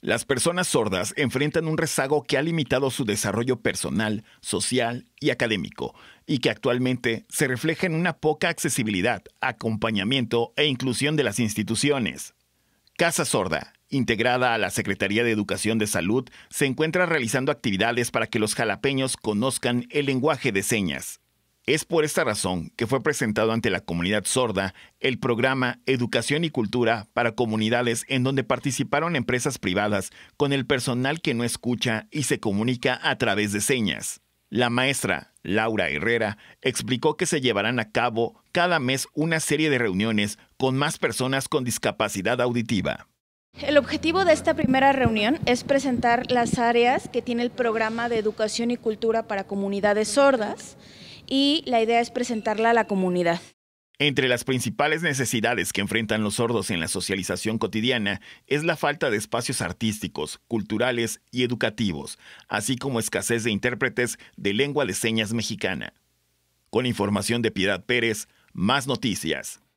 Las personas sordas enfrentan un rezago que ha limitado su desarrollo personal, social y académico, y que actualmente se refleja en una poca accesibilidad, acompañamiento e inclusión de las instituciones. Casa Sorda, integrada a la Secretaría de Educación de Salud, se encuentra realizando actividades para que los jalapeños conozcan el lenguaje de señas. Es por esta razón que fue presentado ante la comunidad sorda el programa Educación y Cultura para comunidades en donde participaron empresas privadas con el personal que no escucha y se comunica a través de señas. La maestra Laura Herrera explicó que se llevarán a cabo cada mes una serie de reuniones con más personas con discapacidad auditiva. El objetivo de esta primera reunión es presentar las áreas que tiene el programa de educación y cultura para comunidades sordas y la idea es presentarla a la comunidad. Entre las principales necesidades que enfrentan los sordos en la socialización cotidiana es la falta de espacios artísticos, culturales y educativos, así como escasez de intérpretes de lengua de señas mexicana. Con información de Piedad Pérez, más noticias.